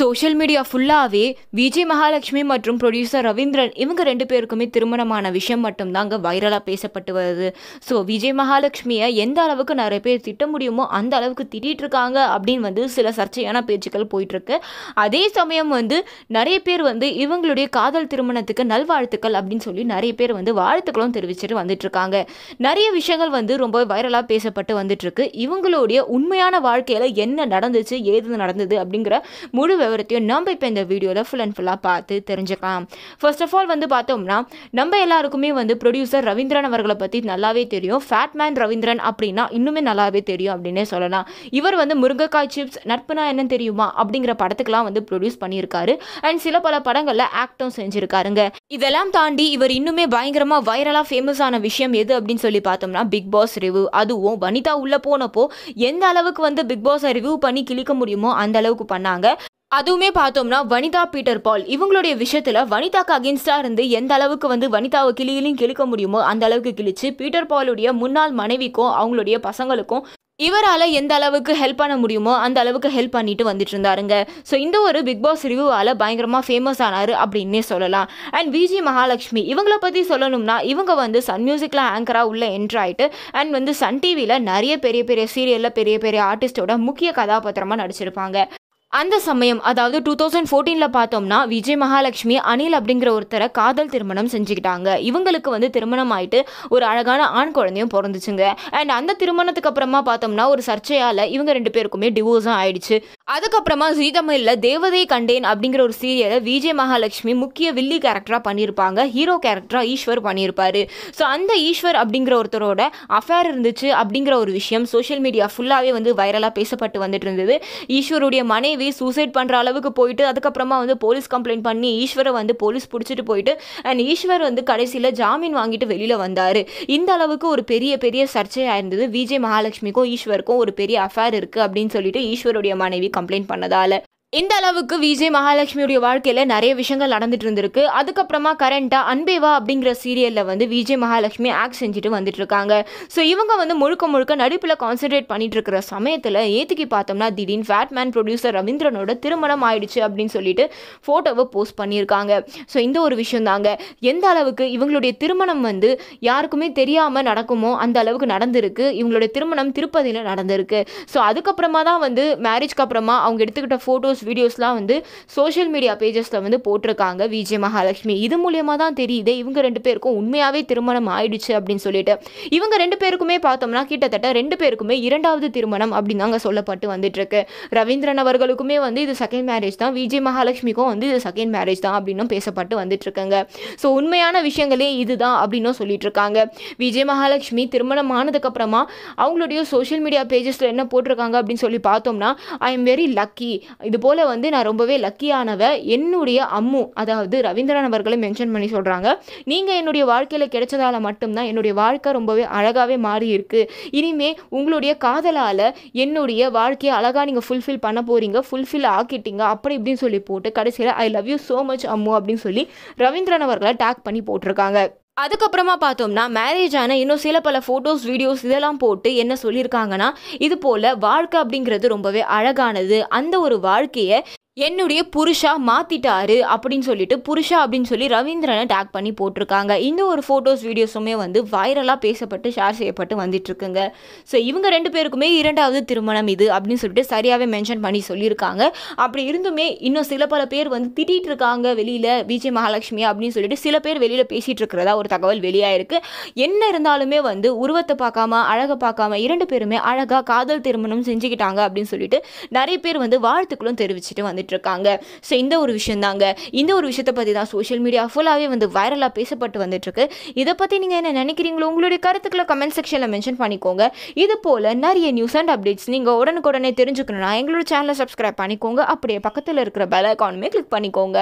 social media ஃபுல்லாகவே விஜய் மகாலட்சுமி மற்றும் producer Ravindran இவங்க ரெண்டு பேருக்குமே திருமணமான விஷயம் மட்டும்தாங்க வைரலாக பேசப்பட்டு வருது ஸோ விஜய் மகாலட்சுமியை எந்த அளவுக்கு நிறைய பேர் திட்ட முடியுமோ அந்த அளவுக்கு திட்டிகிட்டு இருக்காங்க அப்படின்னு வந்து சில சர்ச்சையான பேச்சுக்கள் போயிட்டுருக்கு அதே சமயம் வந்து நிறைய பேர் வந்து இவங்களுடைய காதல் திருமணத்துக்கு நல்வாழ்த்துக்கள் அப்படின்னு சொல்லி நிறைய பேர் வந்து வாழ்த்துக்களும் தெரிவிச்சுட்டு வந்துட்டுருக்காங்க நிறைய விஷயங்கள் வந்து ரொம்ப வைரலாக பேசப்பட்டு வந்துட்டுருக்கு இவங்களுடைய உண்மையான வாழ்க்கையில் என்ன நடந்துச்சு ஏது நடந்தது அப்படிங்கிற முழு விவரத்தையும் நம்ம இப்போ இந்த வீடியோவில் ஃபுல் அண்ட் ஃபுல்லாக பார்த்து தெரிஞ்சுக்கலாம் ஃபர்ஸ்ட் ஆஃப் ஆல் வந்து பார்த்தோம்னா நம்ம எல்லாருக்குமே வந்து ப்ரொடியூசர் ரவீந்திரன் அவர்களை பற்றி நல்லாவே தெரியும் ஃபேட்மேன் ரவீந்திரன் அப்படின்னா இன்னுமே நல்லாவே தெரியும் அப்படின்னே சொல்லலாம் இவர் வந்து முருங்கைக்காய் சிப்ஸ் நட்புனா என்னன்னு தெரியுமா அப்படிங்கிற படத்துக்குலாம் வந்து ப்ரொடியூஸ் பண்ணியிருக்காரு அண்ட் சில பல படங்களில் ஆக்டும் செஞ்சுருக்காருங்க இதெல்லாம் தாண்டி இவர் இன்னுமே பயங்கரமாக வைரலாக ஃபேமஸ் ஆன விஷயம் எது அப்படின்னு சொல்லி பார்த்தோம்னா பிக் பாஸ் ரிவ்யூ அதுவும் வனிதா உள்ளே போனப்போ எந்த அளவுக்கு வந்து பிக் பாஸை ரிவ்யூ பண்ணி கிழிக்க முடியுமோ அந்த அளவுக்கு பண்ணாங்க அதுவுமே பார்த்தோம்னா வனிதா பீட்டர் பால் இவங்களுடைய விஷயத்தில் வனிதாக்கு அகேன்ஸ்டா இருந்து எந்த அளவுக்கு வந்து வனிதாவை கிளியிலையும் கிழிக்க முடியுமோ அந்த அளவுக்கு கிழிச்சு பீட்டர் பாலுடைய முன்னாள் மனைவிக்கும் அவங்களுடைய பசங்களுக்கும் இவரால் எந்த அளவுக்கு ஹெல்ப் பண்ண முடியுமோ அந்த அளவுக்கு ஹெல்ப் பண்ணிட்டு வந்துட்டு இருந்தாருங்க ஸோ இந்த ஒரு பிக் பாஸ் ரிவ்யூவால் பயங்கரமாக ஃபேமஸ் ஆனார் அப்படின்னே சொல்லலாம் அண்ட் விஜி மகாலட்சுமி இவங்கள பற்றி சொல்லணும்னா இவங்க வந்து சன் மியூசிக்கில் ஆங்கராக உள்ளே என்ட்ரு ஆகிட்டு அண்ட் வந்து சன் டிவியில் நிறைய பெரிய பெரிய சீரியலில் பெரிய பெரிய ஆர்டிஸ்டோட முக்கிய கதாபாத்திரமாக நடிச்சிருப்பாங்க அந்த சமயம் அதாவது டூ தௌசண்ட் ஃபோர்டீனில் பார்த்தோம்னா விஜய் மகாலட்சுமி அனில் அப்படிங்கிற ஒருத்தரை காதல் திருமணம் செஞ்சுக்கிட்டாங்க இவங்களுக்கு வந்து திருமணம் ஆயிட்டு ஒரு அழகான ஆண் குழந்தையும் பிறந்துச்சுங்க அண்ட் அந்த திருமணத்துக்கு அப்புறமா பார்த்தோம்னா ஒரு சர்ச்சையால் இவங்க ரெண்டு பேருக்குமே டிவோர்ஸும் ஆயிடுச்சு அதுக்கப்புறமா ஜீ தமிழில் தேவதை கண்டேன் அப்படிங்கிற ஒரு சீரியலை விஜய் மகாலட்சுமி முக்கிய வில்லி கேரக்டராக பண்ணியிருப்பாங்க ஹீரோ கேரக்டராக ஈஸ்வர் பண்ணியிருப்பார் ஸோ அந்த ஈஸ்வர் அப்படிங்கிற ஒருத்தரோட அஃபேர் இருந்துச்சு அப்படிங்கிற ஒரு விஷயம் சோஷியல் மீடியா ஃபுல்லாகவே வந்து வைரலாக பேசப்பட்டு வந்துட்டு இருந்தது ஈஸ்வருடைய மனைவி சூசைட் பண்ணுற அளவுக்கு போயிட்டு அதுக்கப்புறமா வந்து போலீஸ் கம்ப்ளைண்ட் பண்ணி ஈஸ்வரை வந்து போலீஸ் பிடிச்சிட்டு போயிட்டு அண்ட் ஈஸ்வர் வந்து கடைசியில் ஜாமீன் வாங்கிட்டு வெளியில் வந்தார் இந்த அளவுக்கு ஒரு பெரிய பெரிய சர்ச்சையாக இருந்தது விஜய் மகாலட்சுமிக்கும் ஈஸ்வருக்கும் ஒரு பெரிய அஃபேர் இருக்குது அப்படின்னு சொல்லிட்டு ஈஸ்வருடைய மனைவி கம்ப்ளைண்ட் பண்ணதால இந்த அளவுக்கு விஜய் மகாலட்சுமியுடைய வாழ்க்கையில் நிறைய விஷயங்கள் நடந்துட்டு இருந்திருக்கு அதுக்கப்புறமா கரண்ட்டாக அன்பேவா அப்படிங்கிற சீரியலில் வந்து விஜய் மகாலட்சுமி ஆக்ட் செஞ்சுட்டு வந்துட்டு இருக்காங்க ஸோ இவங்க வந்து முழுக்க முழுக்க நடிப்பில் கான்சென்ட்ரேட் பண்ணிட்டு இருக்கிற சமயத்தில் ஏற்றுக்கி பார்த்தோம்னா திடீர்னு ஃபேட்மேன் ப்ரொடியூசர் ரவீந்திரனோட திருமணம் ஆயிடுச்சு அப்படின்னு சொல்லிட்டு ஃபோட்டோவை போஸ்ட் பண்ணியிருக்காங்க ஸோ இந்த ஒரு விஷயம் தாங்க எந்த அளவுக்கு இவங்களுடைய திருமணம் வந்து யாருக்குமே தெரியாமல் நடக்குமோ அந்த அளவுக்கு நடந்திருக்கு இவங்களுடைய திருமணம் திருப்பதியில் நடந்திருக்கு ஸோ அதுக்கப்புறமா தான் வந்து மேரேஜ்க்கு அப்புறமா அவங்க எடுத்துக்கிட்ட ஃபோட்டோஸ் ஃபோட்டோஸ் வீடியோஸ்லாம் வந்து சோஷியல் மீடியா பேஜஸில் வந்து போட்டிருக்காங்க விஜய் மகாலட்சுமி இது மூலியமாக தான் தெரியுது இவங்க ரெண்டு பேருக்கும் உண்மையாகவே திருமணம் ஆயிடுச்சு அப்படின்னு சொல்லிட்டு இவங்க ரெண்டு பேருக்குமே பார்த்தோம்னா கிட்டத்தட்ட ரெண்டு பேருக்குமே இரண்டாவது திருமணம் அப்படின்னு தாங்க சொல்லப்பட்டு வந்துட்டுருக்கு ரவீந்திரன் அவர்களுக்குமே வந்து இது செகண்ட் மேரேஜ் தான் விஜய் மகாலட்சுமிக்கும் வந்து இது செகண்ட் மேரேஜ் தான் அப்படின்னும் பேசப்பட்டு வந்துட்டுருக்காங்க ஸோ உண்மையான விஷயங்களே இதுதான் அப்படின்னும் சொல்லிட்டு இருக்காங்க விஜய் மகாலட்சுமி திருமணம் ஆனதுக்கப்புறமா அவங்களுடைய சோஷியல் மீடியா பேஜஸில் என்ன போட்டிருக்காங்க அப்படின்னு சொல்லி பார்த்தோம்னா ஐ எம் வெரி லக்கி இது போல் போல் வந்து நான் ரொம்பவே லக்கியானவ என்னுடைய அம்மு அதாவது ரவீந்திரன் அவர்களை மென்ஷன் பண்ணி சொல்கிறாங்க நீங்கள் என்னுடைய வாழ்க்கையில் கிடைச்சதால மட்டும்தான் என்னுடைய வாழ்க்கை ரொம்பவே அழகாகவே மாறி இருக்குது இனிமே உங்களுடைய காதலால் என்னுடைய வாழ்க்கையை அழகாக நீங்கள் ஃபுல்ஃபில் பண்ண போகிறீங்க ஃபுல்ஃபில் ஆக்கிட்டீங்க அப்படி இப்படின்னு சொல்லி போட்டு கடைசியில் I love you so much Ammu அப்படின்னு சொல்லி ரவீந்திரன் அவர்களை டேக் பண்ணி போட்டிருக்காங்க அதுக்கப்புறமா பார்த்தோம்னா மேரேஜ் ஆன இன்னும் சில பல ஃபோட்டோஸ் வீடியோஸ் இதெல்லாம் போட்டு என்ன சொல்லியிருக்காங்கன்னா இது போல் வாழ்க்கை அப்படிங்கிறது ரொம்பவே அழகானது அந்த ஒரு வாழ்க்கையை என்னுடைய புருஷா மாத்திட்டாரு அப்படின்னு சொல்லிட்டு புருஷா அப்படின்னு சொல்லி ரவீந்திரனை டேக் பண்ணி போட்டிருக்காங்க இந்த ஒரு ஃபோட்டோஸ் வீடியோஸுமே வந்து வைரலாக பேசப்பட்டு ஷேர் செய்யப்பட்டு இருக்குங்க ஸோ இவங்க ரெண்டு பேருக்குமே இரண்டாவது திருமணம் இது அப்படின்னு சொல்லிட்டு சரியாகவே மென்ஷன் பண்ணி சொல்லியிருக்காங்க அப்படி இருந்துமே இன்னும் சில பல பேர் வந்து திட்டிகிட்டு இருக்காங்க வெளியில் விஜய் மகாலட்சுமி அப்படின்னு சொல்லிட்டு சில பேர் வெளியில் பேசிகிட்டு இருக்கிறதா ஒரு தகவல் வெளியாயிருக்கு என்ன இருந்தாலுமே வந்து உருவத்தை பார்க்காம அழகை பார்க்காம இரண்டு பேருமே அழகாக காதல் திருமணம் செஞ்சுக்கிட்டாங்க அப்படின்னு சொல்லிட்டு நிறைய பேர் வந்து வாழ்த்துக்களும் தெரிவிச்சுட்டு வந்து இருக்காங்க ஸோ இந்த ஒரு விஷயம் தாங்க இந்த ஒரு விஷயத்தை பற்றி தான் சோஷியல் மீடியா ஃபுல்லாகவே வந்து வைரலாக பேசப்பட்டு வந்துட்டுருக்கு இதை பற்றி நீங்கள் என்ன நினைக்கிறீங்களோ உங்களுடைய கருத்துக்களை கமெண்ட் செக்ஷனில் மென்ஷன் பண்ணிக்கோங்க இது போல் நிறைய நியூஸ் அண்ட் அப்டேட்ஸ் நீங்கள் உடனுக்குடனே தெரிஞ்சுக்கணும்னா எங்களோட சேனலை சப்ஸ்கிரைப் பண்ணிக்கோங்க அப்படியே பக்கத்தில் இருக்கிற பெல் ஐக்கானுமே கிளிக் பண்ணிக்கோங்க